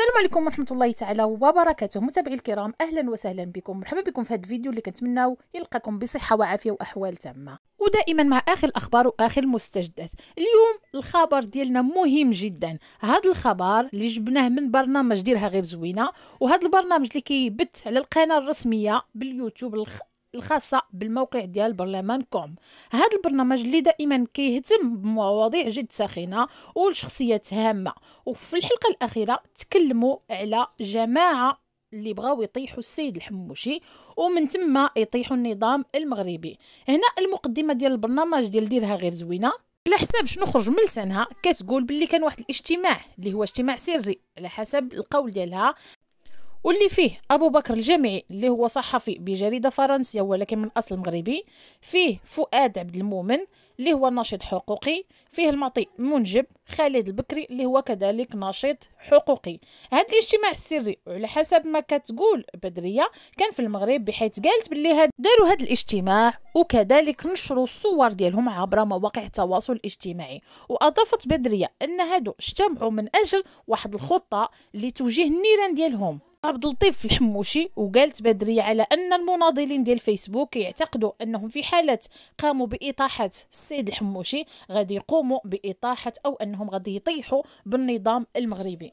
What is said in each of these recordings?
السلام عليكم ورحمه الله تعالى وبركاته متابعي الكرام اهلا وسهلا بكم مرحبا بكم في هذا الفيديو اللي كنتمناو يلقاكم بصحه وعافيه واحوال تامه ودائما مع اخر الاخبار واخر المستجدات اليوم الخبر ديالنا مهم جدا هذا الخبر اللي جبناه من برنامج ديرها غير زوينه وهذا البرنامج اللي كيبث على القناه الرسميه باليوتيوب الخاصة بالموقع ديال برلمان كوم هذا البرنامج اللي دائما كيهتم بمواضيع جد ساخنة والشخصيات هامة وفي الحلقة الأخيرة تكلموا على جماعة اللي بغاو يطيحوا السيد الحموشي ومن تما يطيحوا النظام المغربي هنا المقدمة ديال البرنامج ديال ديرها غير زوينة على حساب شنو خرج من لسانها كتقول باللي كان واحد الاجتماع اللي هو اجتماع سري على حسب القول ديالها واللي فيه أبو بكر الجامعي اللي هو صحفي بجريدة فرنسية ولكن من أصل مغربي فيه فؤاد عبد المؤمن اللي هو ناشط حقوقي فيه المعطي منجب خالد البكري اللي هو كذلك ناشط حقوقي هذا الاجتماع السري وعلى حسب ما كتقول بدرية كان في المغرب بحيث قالت باللي هاد داروا هذا الاجتماع وكذلك نشروا الصور ديالهم عبر مواقع التواصل الاجتماعي واضافت بدرية ان هادو اجتمعوا من اجل واحد الخطة لتوجيه النيران ديالهم عبد اللطيف الحموشي وقالت بدري على ان المناضلين ديال فيسبوك يعتقدوا انهم في حاله قاموا باطاحه السيد الحموشي غادي يقوموا باطاحه او انهم غادي يطيحوا بالنظام المغربي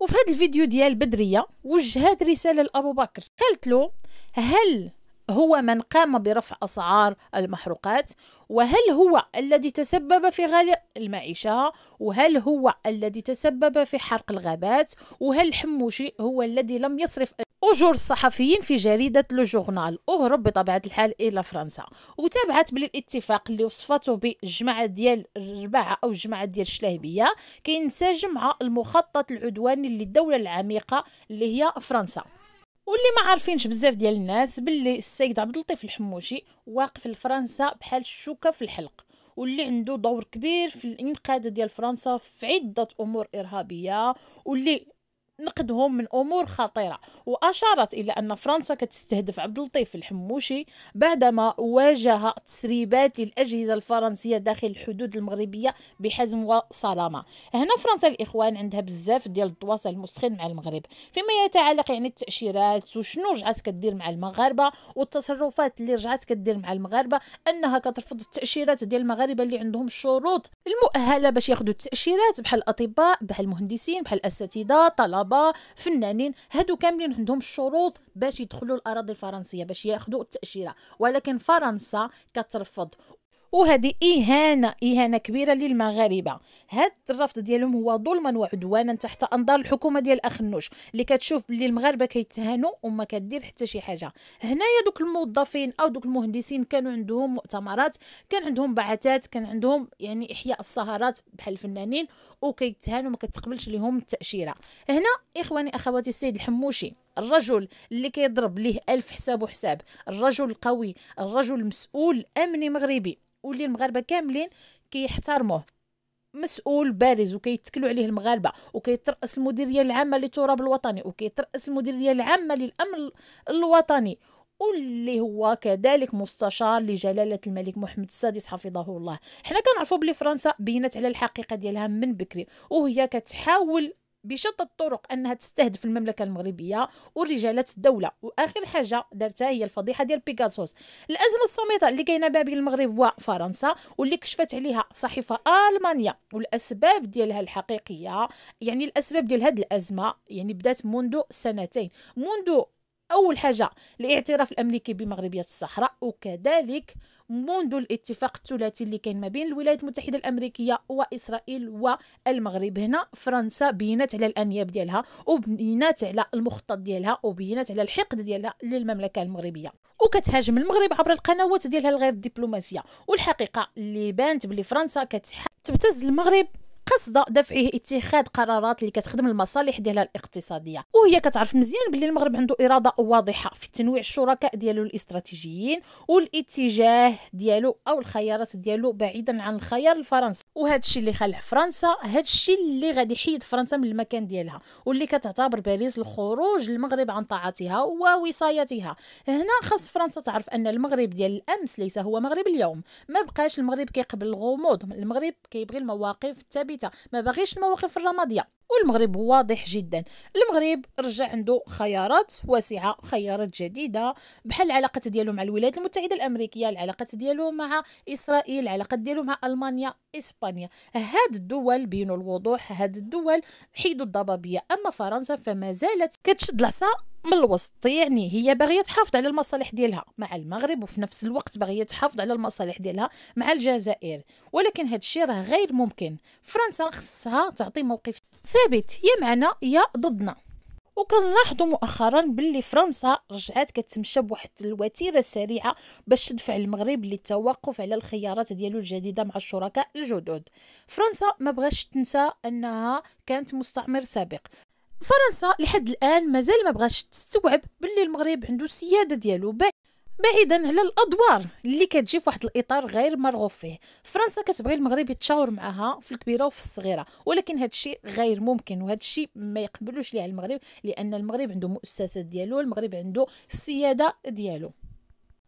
وفي هذا الفيديو ديال بدريه وجهات رساله لابو بكر قالت له هل هو من قام برفع أسعار المحروقات وهل هو الذي تسبب في غلاء المعيشة وهل هو الذي تسبب في حرق الغابات وهل حموشي هو الذي لم يصرف أجور الصحفيين في جريدة لو جورنال أهرب بطبيعة الحال إلى فرنسا وتابعت بالاتفاق اللي وصفته بالجماعة ديال الرباعة أو الجماعة ديال الشلاهبية كينسجم مع المخطط العدواني للدولة العميقة اللي هي فرنسا واللي ما عارفينش بزاف ديال الناس باللي السيد عبد اللطيف الحموشي واقف لفرنسا بحال الشوكه في الحلق واللي عنده دور كبير في الانقاذ ديال فرنسا في عده امور ارهابيه واللي نقدهم من امور خطيره واشارت الى ان فرنسا كتستهدف عبد اللطيف الحموشي بعدما واجه تسريبات للاجهزه الفرنسيه داخل الحدود المغربيه بحزم وصرامه هنا فرنسا الاخوان عندها بزاف ديال التواصل المسخن مع المغرب فيما يتعلق يعني التاشيرات وشنو رجعت كدير مع المغاربه والتصرفات اللي رجعت كدير مع المغاربه انها كترفض التاشيرات ديال المغاربه اللي عندهم الشروط المؤهله باش ياخذوا التاشيرات بحال الاطباء بحال المهندسين بحال الاساتذه طلاب طلبه فنانين هادو كاملين عندهم الشروط باش يدخلوا الاراضي الفرنسيه باش ياخذوا التاشيره ولكن فرنسا كترفض وهذه إهانة إهانة كبيرة للمغاربة هذا الرفض ديالهم هو ظلما وعدوانا تحت أنظار الحكومة ديال أخنوش اللي كتشوف بلي المغاربة كيتهانوا وما كدير حتى شي حاجة هنايا دوك الموظفين أو دوك المهندسين كانوا عندهم مؤتمرات كان عندهم بعثات كان عندهم يعني إحياء السهرات بحال الفنانين وكيتهانوا ما كتقبلش لهم التأشيرة هنا إخواني أخواتي السيد الحموشي الرجل اللي كيضرب ليه ألف حساب وحساب الرجل القوي الرجل المسؤول أمني مغربي واللي المغاربه كاملين كيحترموه مسؤول بارز وكيتكلوا عليه المغاربه وكيترأس المديريه العامه للتراب الوطني وكيترأس المديريه العامه للامن الوطني واللي هو كذلك مستشار لجلاله الملك محمد السادس حفظه الله حنا كنعرفوا بلي فرنسا بينت على الحقيقه ديالها من بكري وهي كتحاول بشتى الطرق انها تستهدف المملكه المغربيه ورجالات الدوله واخر حاجه دارتها هي الفضيحه ديال بيغاسوس الازمه الصامته اللي كاينه ما بين المغرب وفرنسا واللي كشفت عليها صحيفه المانيا والاسباب ديالها الحقيقيه يعني الاسباب ديال هذه الازمه يعني بدات منذ سنتين منذ أول حاجة الاعتراف الأمريكي بمغربية الصحراء وكذلك منذ الاتفاق الثلاثي اللي كان ما بين الولايات المتحدة الأمريكية وإسرائيل والمغرب هنا فرنسا بينات على الأنياب ديالها وبينات على المخطط ديالها وبينات على الحقد ديالها للمملكة المغربية وكتهاجم المغرب عبر القنوات ديالها الغير دبلوماسية والحقيقة اللي بانت بلي فرنسا كتبتز المغرب قصد دفعه اتخاذ قرارات اللي كتخدم المصالح ديالها الاقتصاديه وهي كتعرف مزيان بلي المغرب عنده اراده واضحه في تنويع الشركاء ديالو الاستراتيجيين والاتجاه ديالو او الخيارات ديالو بعيدا عن الخيار الفرنسي وهذا الشيء اللي خلع فرنسا هذا الشيء اللي غادي يحيد فرنسا من المكان ديالها واللي كتعتبر باريس الخروج للمغرب عن طاعتها ووصايتها هنا خاص فرنسا تعرف ان المغرب ديال الامس ليس هو مغرب اليوم ما بقاش المغرب كيقبل الغموض المغرب كيبغي المواقف الثابته ما بغيش المواقف الرماديه والمغرب واضح جدا المغرب رجع عنده خيارات واسعه خيارات جديده بحال العلاقه ديالو مع الولايات المتحده الامريكيه العلاقه ديالو مع اسرائيل العلاقه ديالو مع المانيا اسبانيا هاد الدول بينوا الوضوح هاد الدول حيدوا الضبابيه اما فرنسا فما زالت كتشد العصا من الوسط يعني هي باغيه تحافظ على المصالح ديالها مع المغرب وفي نفس الوقت باغيه تحافظ على المصالح ديالها مع الجزائر ولكن هذا الشيء راه غير ممكن فرنسا خصها تعطي موقف ثابت يا معنا يا ضدنا وكنلاحظوا مؤخرا باللي فرنسا رجعات كتمشى بواحد الوتيره سريعه باش تدفع المغرب للتوقف على الخيارات ديالو الجديده مع الشركاء الجدد فرنسا ما بغاش تنسى انها كانت مستعمر سابق فرنسا لحد الان مازال ما بغاش تستوعب باللي المغرب عنده السياده ديالو بعيدا على الادوار اللي كتجي في واحد الاطار غير مرغوب فيه فرنسا كتبغي المغرب يتشاور معها في الكبيره وفي الصغيره ولكن هذا الشيء غير ممكن وهذا الشيء ما يقبلوش ليه المغرب لان المغرب عنده مؤسسات ديالو المغرب عنده السياده ديالو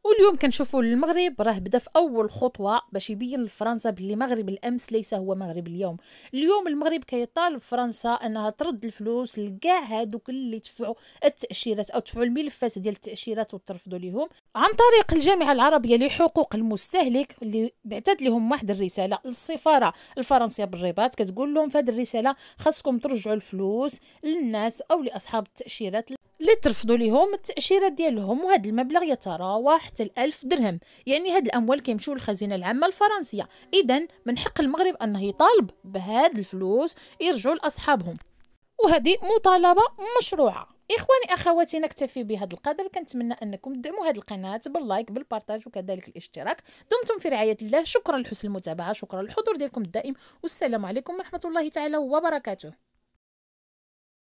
واليوم كنشوفوا المغرب راه بدا في اول خطوه باش يبين لفرنسا باللي مغرب الامس ليس هو مغرب اليوم اليوم المغرب كيطالب فرنسا انها ترد الفلوس لكاع هادوك اللي دفعوا التاشيرات او دفعوا الملفات ديال التاشيرات وترفضوا ليهم عن طريق الجامعه العربيه لحقوق المستهلك اللي بعثت لهم واحد الرساله للسفاره الفرنسيه بالرباط كتقول لهم في هذه الرساله خاصكم ترجعوا الفلوس للناس او لاصحاب التاشيرات اللي ترفضوا ليهم التأشيرات ديالهم وهذا المبلغ يتراوح حتى الألف درهم يعني هاد الأموال كيمشيو للخزينة العامة الفرنسية إذا من حق المغرب أنه يطالب بهاد الفلوس يرجعوا لأصحابهم وهذه مطالبة مشروعة اخواني اخواتي نكتفي بهذا القدر كنتمنى انكم تدعموا هذه القناه باللايك بالبارتاج وكذلك الاشتراك دمتم في رعايه الله شكرا لحسن المتابعه شكرا للحضور ديالكم الدائم والسلام عليكم ورحمه الله تعالى وبركاته